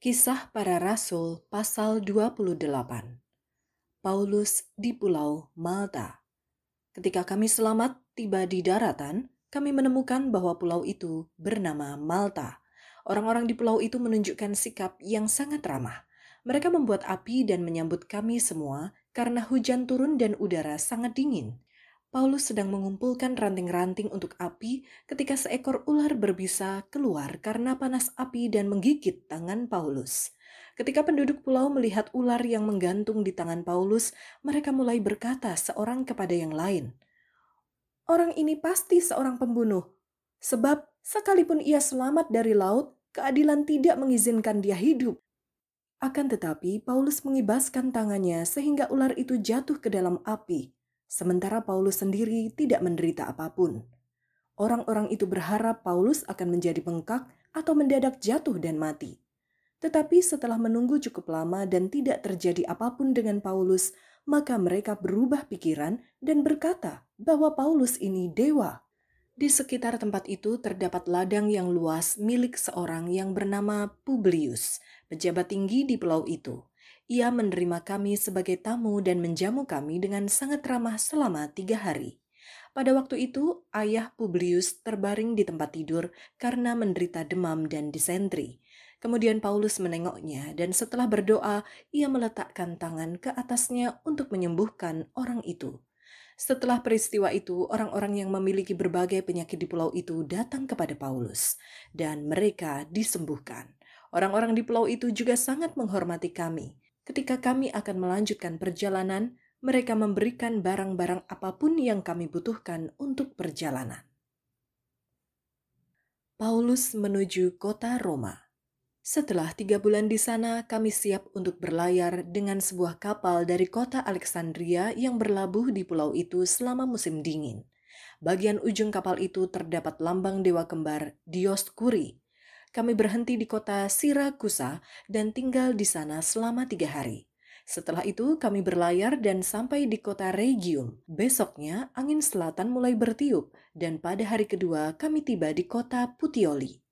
Kisah para Rasul pasal 28 Paulus di Pulau Malta Ketika kami selamat tiba di daratan, kami menemukan bahwa pulau itu bernama Malta. Orang-orang di pulau itu menunjukkan sikap yang sangat ramah. Mereka membuat api dan menyambut kami semua karena hujan turun dan udara sangat dingin. Paulus sedang mengumpulkan ranting-ranting untuk api ketika seekor ular berbisa keluar karena panas api dan menggigit tangan Paulus. Ketika penduduk pulau melihat ular yang menggantung di tangan Paulus, mereka mulai berkata seorang kepada yang lain, "Orang ini pasti seorang pembunuh, sebab sekalipun ia selamat dari laut, keadilan tidak mengizinkan dia hidup." Akan tetapi, Paulus mengibaskan tangannya sehingga ular itu jatuh ke dalam api. Sementara Paulus sendiri tidak menderita apapun. Orang-orang itu berharap Paulus akan menjadi bengkak atau mendadak jatuh dan mati. Tetapi setelah menunggu cukup lama dan tidak terjadi apapun dengan Paulus, maka mereka berubah pikiran dan berkata bahwa Paulus ini dewa. Di sekitar tempat itu terdapat ladang yang luas milik seorang yang bernama Publius, pejabat tinggi di pulau itu ia menerima kami sebagai tamu dan menjamu kami dengan sangat ramah selama tiga hari. Pada waktu itu, ayah Publius terbaring di tempat tidur karena menderita demam dan disentri. Kemudian Paulus menengoknya, dan setelah berdoa, ia meletakkan tangan ke atasnya untuk menyembuhkan orang itu. Setelah peristiwa itu, orang-orang yang memiliki berbagai penyakit di pulau itu datang kepada Paulus, dan mereka disembuhkan. Orang-orang di pulau itu juga sangat menghormati kami ketika kami akan melanjutkan perjalanan, mereka memberikan barang-barang apapun yang kami butuhkan untuk perjalanan. Paulus menuju kota Roma. Setelah tiga bulan di sana, kami siap untuk berlayar dengan sebuah kapal dari kota Alexandria yang berlabuh di pulau itu selama musim dingin. Bagian ujung kapal itu terdapat lambang dewa kembar Dioscuri, kami berhenti di kota Sirakusa dan tinggal di sana selama tiga hari. Setelah itu, kami berlayar dan sampai di kota Regium. Besoknya, angin selatan mulai bertiup, dan pada hari kedua, kami tiba di kota Putioli.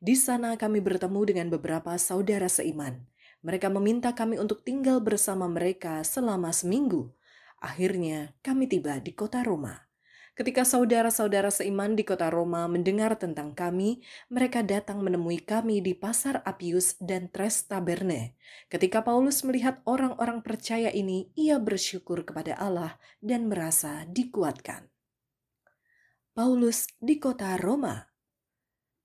Di sana, kami bertemu dengan beberapa saudara seiman. Mereka meminta kami untuk tinggal bersama mereka selama seminggu. Akhirnya, kami tiba di kota Roma. Ketika saudara-saudara seiman di kota Roma mendengar tentang kami, mereka datang menemui kami di pasar Apius dan Tres Taberne. Ketika Paulus melihat orang-orang percaya ini, ia bersyukur kepada Allah dan merasa dikuatkan. Paulus di kota Roma.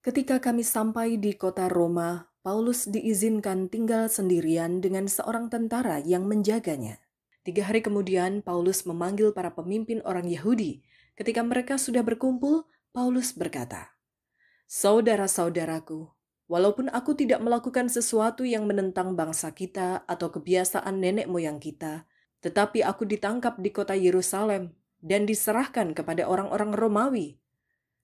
Ketika kami sampai di kota Roma, Paulus diizinkan tinggal sendirian dengan seorang tentara yang menjaganya. Tiga hari kemudian, Paulus memanggil para pemimpin orang Yahudi, Ketika mereka sudah berkumpul, Paulus berkata, Saudara-saudaraku, walaupun aku tidak melakukan sesuatu yang menentang bangsa kita atau kebiasaan nenek moyang kita, tetapi aku ditangkap di kota Yerusalem dan diserahkan kepada orang-orang Romawi.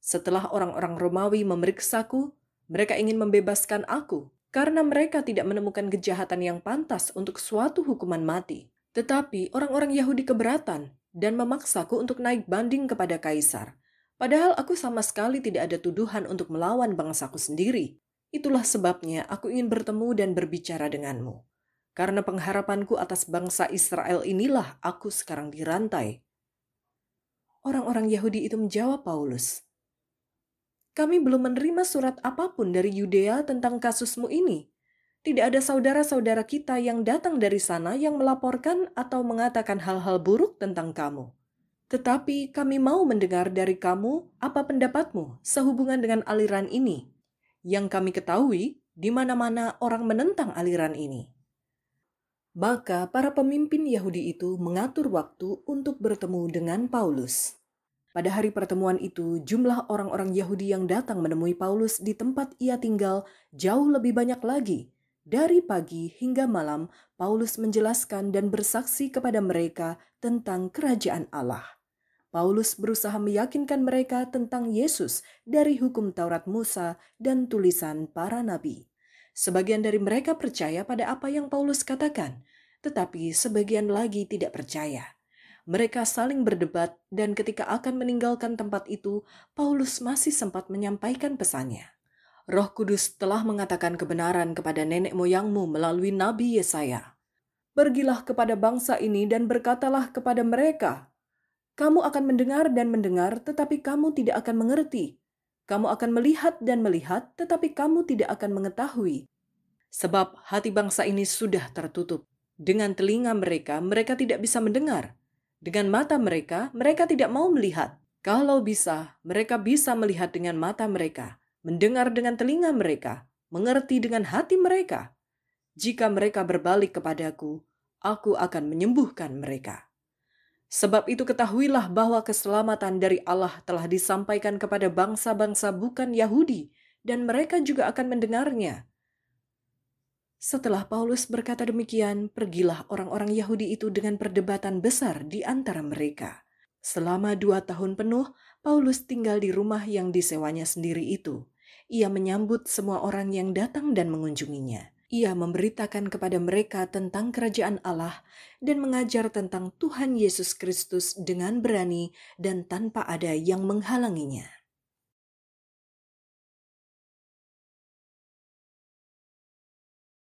Setelah orang-orang Romawi memeriksaku, mereka ingin membebaskan aku karena mereka tidak menemukan kejahatan yang pantas untuk suatu hukuman mati. Tetapi orang-orang Yahudi keberatan dan memaksaku untuk naik banding kepada kaisar. Padahal aku sama sekali tidak ada tuduhan untuk melawan bangsaku sendiri. Itulah sebabnya aku ingin bertemu dan berbicara denganmu. Karena pengharapanku atas bangsa Israel inilah aku sekarang dirantai. Orang-orang Yahudi itu menjawab Paulus, "Kami belum menerima surat apapun dari Yudea tentang kasusmu ini tidak ada saudara-saudara kita yang datang dari sana yang melaporkan atau mengatakan hal-hal buruk tentang kamu. Tetapi kami mau mendengar dari kamu apa pendapatmu sehubungan dengan aliran ini. Yang kami ketahui, di mana-mana orang menentang aliran ini. Maka para pemimpin Yahudi itu mengatur waktu untuk bertemu dengan Paulus. Pada hari pertemuan itu, jumlah orang-orang Yahudi yang datang menemui Paulus di tempat ia tinggal jauh lebih banyak lagi dari pagi hingga malam, Paulus menjelaskan dan bersaksi kepada mereka tentang kerajaan Allah. Paulus berusaha meyakinkan mereka tentang Yesus dari hukum Taurat Musa dan tulisan para nabi. Sebagian dari mereka percaya pada apa yang Paulus katakan, tetapi sebagian lagi tidak percaya. Mereka saling berdebat, dan ketika akan meninggalkan tempat itu, Paulus masih sempat menyampaikan pesannya. Roh Kudus telah mengatakan kebenaran kepada nenek moyangmu melalui Nabi Yesaya. Pergilah kepada bangsa ini dan berkatalah kepada mereka, kamu akan mendengar dan mendengar, tetapi kamu tidak akan mengerti. Kamu akan melihat dan melihat, tetapi kamu tidak akan mengetahui. Sebab hati bangsa ini sudah tertutup. Dengan telinga mereka, mereka tidak bisa mendengar. Dengan mata mereka, mereka tidak mau melihat. Kalau bisa, mereka bisa melihat dengan mata mereka, mendengar dengan telinga mereka, mengerti dengan hati mereka. Jika mereka berbalik kepadaku, aku akan menyembuhkan mereka. Sebab itu ketahuilah bahwa keselamatan dari Allah telah disampaikan kepada bangsa-bangsa bukan Yahudi, dan mereka juga akan mendengarnya.' Setelah Paulus berkata demikian, pergilah orang-orang Yahudi itu dengan perdebatan besar di antara mereka. Selama dua tahun penuh, Paulus tinggal di rumah yang disewanya sendiri itu. Ia menyambut semua orang yang datang dan mengunjunginya. Ia memberitakan kepada mereka tentang kerajaan Allah dan mengajar tentang Tuhan Yesus Kristus dengan berani dan tanpa ada yang menghalanginya.